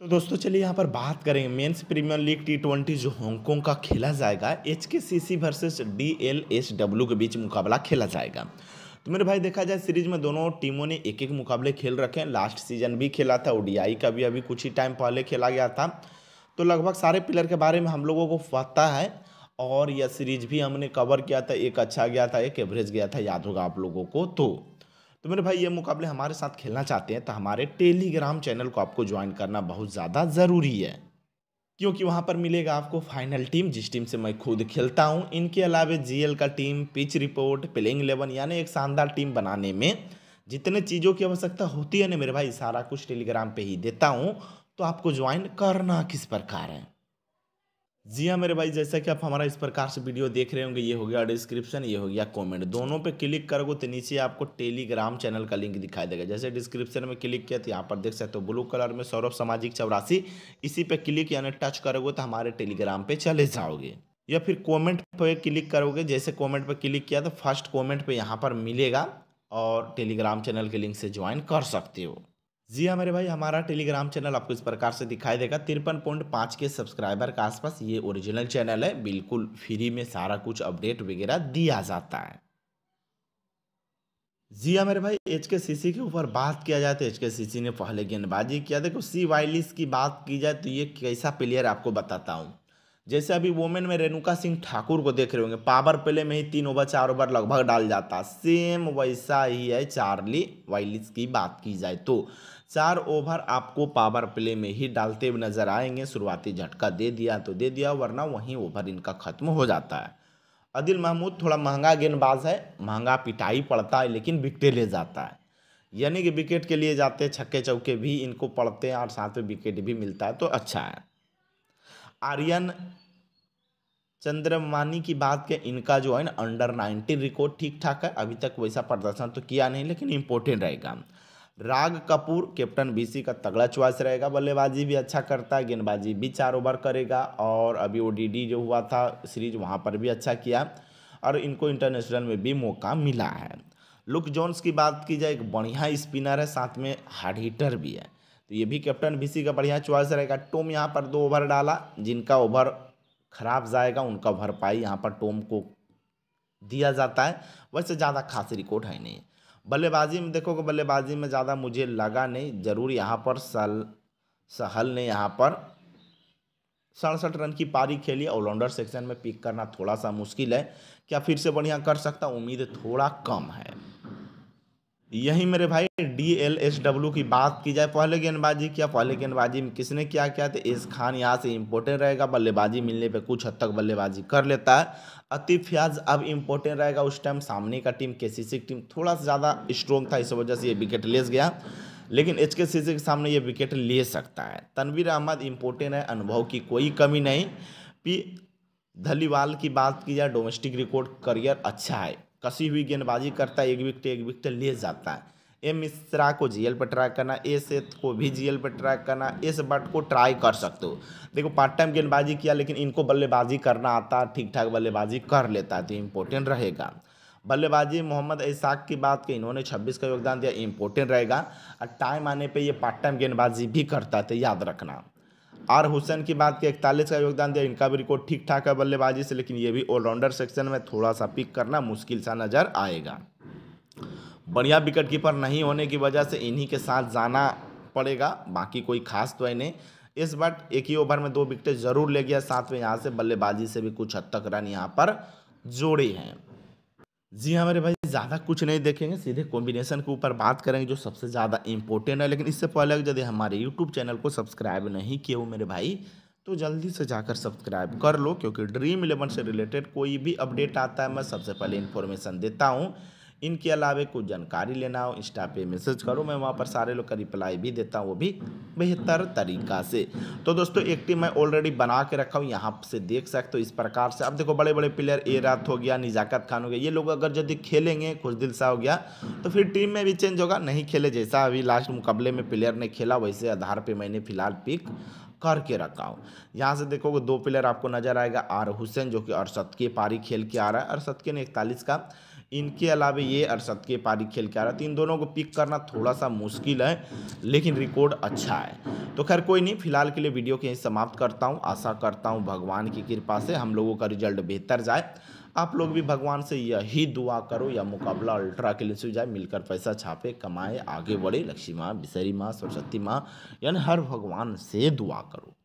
तो दोस्तों चलिए यहाँ पर बात करेंगे men's premier league T twenty जो हांगकॉन्ग का खेला जाएगा H K C C versus D L S W के बीच मुकाबला खेला जाएगा तो मेरे भाई देखा जाए सीरीज में दोनों टीमों ने एक एक मुकाबले खेल रखे हैं लास्ट सीजन भी खेला था ओडीआई का भी अभी कुछ ही टाइम पहले खेला गया था तो लगभग सारे प्लेयर के बारे में हम लोगों को पता है और यह सीरीज भी हमने कवर किया था एक अच्छा गया था एक एवरेज गया था याद होगा आप लोगों को तो तो मेरे भाई ये मुकाबले हमारे साथ खेलना चाहते हैं तो हमारे टेलीग्राम चैनल को आपको ज्वाइन करना बहुत ज़्यादा ज़रूरी है क्योंकि वहाँ पर मिलेगा आपको फाइनल टीम जिस टीम से मैं खुद खेलता हूँ इनके अलावा जीएल का team pitch report playing eleven यानी एक शानदार टीम बनाने में जितने चीज़ों की आवश्यकता होती है ना मेरे भाई सारा कुछ टेलीग्राम पर ही देता हूँ तो आपको ज्वाइन करना किस प्रकार है जी हाँ मेरे भाई जैसा कि आप हमारा इस प्रकार से वीडियो देख रहे होंगे ये हो गया डिस्क्रिप्शन ये हो गया कमेंट दोनों पे क्लिक करोगे तो नीचे आपको टेलीग्राम चैनल का लिंक दिखाई देगा जैसे डिस्क्रिप्शन में क्लिक किया तो यहाँ पर देख सकते हो ब्लू कलर में सौरभ सामाजिक चौरासी इसी पे क्लिक यानी टच करोगे तो हमारे टेलीग्राम पर चले जाओगे या फिर कॉमेंट पर क्लिक करोगे जैसे कॉमेंट पर क्लिक किया तो फर्स्ट कॉमेंट पर यहाँ पर मिलेगा और टेलीग्राम चैनल के लिंक से ज्वाइन कर सकते हो जी हाँ मेरे भाई हमारा टेलीग्राम चैनल आपको इस प्रकार से दिखाई देगा तिरपन पॉइंट पाँच के सब्सक्राइबर के आसपास ये ओरिजिनल चैनल है बिल्कुल फ्री में सारा कुछ अपडेट वगैरह दिया जाता है जी हाँ मेरे भाई एच के सी सी के ऊपर बात किया जाए तो एच के सी सी ने पहले गेंदबाजी किया देखो सी वाइलिस की बात की जाए तो ये कैसा प्लेयर आपको बताता हूँ जैसे अभी वोमेन में रेणुका सिंह ठाकुर को देख रहे होंगे पावर प्ले में ही तीन ओवर चार ओवर लगभग डाल जाता सेम वैसा ही है चार्ली वाइलिस की बात की जाए तो चार ओवर आपको पावर प्ले में ही डालते हुए नजर आएंगे शुरुआती झटका दे दिया तो दे दिया वरना वहीं ओवर इनका खत्म हो जाता है अदिल महमूद थोड़ा महंगा गेंदबाज है महंगा पिटाई पड़ता है लेकिन विकटे ले जाता है यानी कि विकेट के लिए जाते छक्के चौके भी इनको पड़ते हैं और साथ में विकेट भी मिलता है तो अच्छा है आर्यन चंद्रमानी की बात के इनका जो है ना अंडर नाइनटीन रिकॉर्ड ठीक ठाक है अभी तक वैसा प्रदर्शन तो किया नहीं लेकिन इम्पोर्टेंट रहेगा राग कपूर कैप्टन बीसी का तगड़ा चॉइस रहेगा बल्लेबाजी भी अच्छा करता है गेंदबाजी भी चार ओवर करेगा और अभी ओ जो हुआ था सीरीज वहाँ पर भी अच्छा किया और इनको इंटरनेशनल में भी मौका मिला है लुक जोन्स की बात की जाए एक बढ़िया स्पिनर है साथ में हार्ड हीटर भी है तो ये भी कैप्टन बीसी का बढ़िया चॉइस रहेगा टोम यहाँ पर दो ओवर डाला जिनका ओवर खराब जाएगा उनका भरपाई यहाँ पर टोम को दिया जाता है वैसे ज़्यादा खास रिकॉर्ड है नहीं बल्लेबाजी में देखोगे बल्लेबाजी में ज़्यादा मुझे लगा नहीं ज़रूर यहाँ पर सल सहल ने यहाँ पर सड़सठ रन की पारी खेली ऑलराउंडर सेक्शन में पिक करना थोड़ा सा मुश्किल है क्या फिर से बढ़िया कर सकता उम्मीद थोड़ा कम है यही मेरे भाई डी एल एस डब्ल्यू की बात की जाए पहले गेंदबाजी किया पहले गेंदबाजी में किसने क्या किया तो एस खान यहाँ से इम्पोर्टेंट रहेगा बल्लेबाजी मिलने पे कुछ हद तक बल्लेबाजी कर लेता है अतिफ फयाज अब इम्पोर्टेंट रहेगा उस टाइम सामने का टीम के सी टीम थोड़ा सा ज़्यादा स्ट्रॉन्ग था इस वजह से ये विकेट लेस गया लेकिन एच के के सामने ये विकेट ले सकता है तनवीर अहमद इम्पोर्टेंट है अनुभव की कोई कमी नहीं पी धलीवाल की बात की जाए डोमेस्टिक रिकॉर्ड करियर अच्छा है कसी हुई गेंदबाजी करता है एक विकेट एक विकेट ले जाता है एम मिश्रा को जीएल पर ट्राई करना ए सेत को भी जीएल पर ट्राई करना एस बट को ट्राई कर सकते हो देखो पार्ट टाइम गेंदबाजी किया लेकिन इनको बल्लेबाजी करना आता ठीक ठाक बल्लेबाजी कर लेता है तो इम्पोर्टेंट रहेगा बल्लेबाजी मोहम्मद एसाक की बात की इन्होंने 26 का योगदान दिया इम्पोर्टेंट रहेगा और टाइम आने पे ये पार्ट टाइम गेंदबाजी भी करता था तो याद रखना आर हुसैन की बात की इकतालीस का योगदान दिया इनका भी रिकॉर्ड ठीक ठाक है बल्लेबाजी से लेकिन ये भी ऑलराउंडर सेक्शन में थोड़ा सा पिक करना मुश्किल सा नज़र आएगा बढ़िया विकेट कीपर नहीं होने की वजह से इन्हीं के साथ जाना पड़ेगा बाकी कोई खास तो इन्हें इस बार एक ही ओवर में दो विकेट जरूर ले गया साथ में यहाँ से बल्लेबाजी से भी कुछ हद तक रन यहाँ पर जोड़े हैं जी हाँ मेरे भाई ज़्यादा कुछ नहीं देखेंगे सीधे कॉम्बिनेशन के ऊपर बात करेंगे जो सबसे ज़्यादा इंपॉर्टेंट है लेकिन इससे पहले यदि हमारे यूट्यूब चैनल को सब्सक्राइब नहीं किए हो मेरे भाई तो जल्दी से जाकर सब्सक्राइब कर लो क्योंकि ड्रीम इलेवन से रिलेटेड कोई भी अपडेट आता है मैं सबसे पहले इन्फॉर्मेशन देता हूँ इनके अलावे कुछ जानकारी लेना हो इंस्टा पे मैसेज करो मैं वहाँ पर सारे लोग का रिप्लाई भी देता हूँ वो भी बेहतर तरीका से तो दोस्तों एक टीम मैं ऑलरेडी बना के रखा हूँ यहाँ से देख सकते हो इस प्रकार से अब देखो बड़े बड़े प्लेयर ए रात हो गया निजाकत खान हो गया ये लोग अगर यदि खेलेंगे कुछ दिल सा हो गया तो फिर टीम में भी चेंज होगा नहीं खेले जैसा अभी लास्ट मुकाबले में प्लेयर ने खेला वैसे आधार पर मैंने फिलहाल पिक करके रखा हूँ यहाँ से देखोगे दो प्लेयर आपको नजर आएगा आर हुसैन जो कि अरसद के पारी खेल के आ रहा है अरसद के ने इकतालीस का इनके अलावा ये अरसद के पारी खेल के आ रहा था तो इन दोनों को पिक करना थोड़ा सा मुश्किल है लेकिन रिकॉर्ड अच्छा है तो खैर कोई नहीं फिलहाल के लिए वीडियो के यहीं समाप्त करता हूँ आशा करता हूँ भगवान की कृपा से हम लोगों का रिजल्ट बेहतर जाए आप लोग भी भगवान से यही दुआ करो या मुकाबला अल्ट्रा के लिए सुझाए मिलकर पैसा छापे कमाए आगे बढ़े लक्ष्मी माँ विसरी माँ सरस्वती माँ यानी हर भगवान से दुआ करो